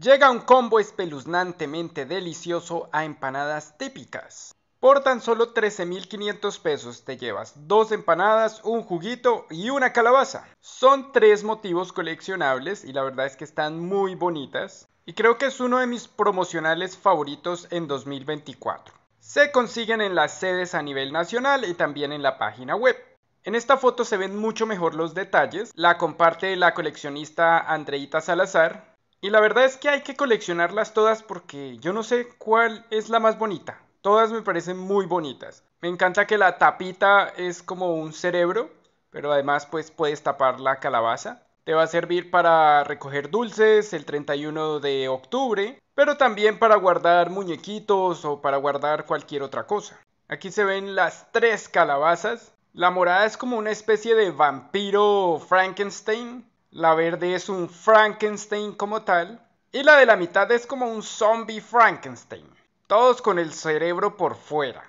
Llega un combo espeluznantemente delicioso a empanadas típicas. Por tan solo 13.500 pesos te llevas dos empanadas, un juguito y una calabaza. Son tres motivos coleccionables y la verdad es que están muy bonitas. Y creo que es uno de mis promocionales favoritos en 2024. Se consiguen en las sedes a nivel nacional y también en la página web. En esta foto se ven mucho mejor los detalles, la comparte la coleccionista Andreita Salazar y la verdad es que hay que coleccionarlas todas porque yo no sé cuál es la más bonita. Todas me parecen muy bonitas. Me encanta que la tapita es como un cerebro, pero además pues puedes tapar la calabaza. Te va a servir para recoger dulces el 31 de octubre, pero también para guardar muñequitos o para guardar cualquier otra cosa. Aquí se ven las tres calabazas. La morada es como una especie de vampiro Frankenstein la verde es un Frankenstein como tal. Y la de la mitad es como un zombie Frankenstein. Todos con el cerebro por fuera.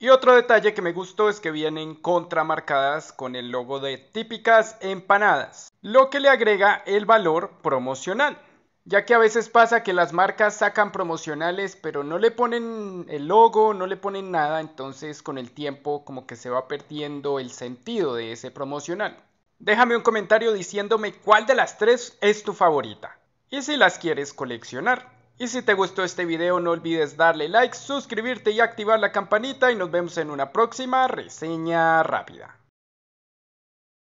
Y otro detalle que me gustó es que vienen contramarcadas con el logo de típicas empanadas, lo que le agrega el valor promocional, ya que a veces pasa que las marcas sacan promocionales pero no le ponen el logo, no le ponen nada, entonces con el tiempo como que se va perdiendo el sentido de ese promocional. Déjame un comentario diciéndome cuál de las tres es tu favorita y si las quieres coleccionar. Y si te gustó este video no olvides darle like, suscribirte y activar la campanita y nos vemos en una próxima reseña rápida.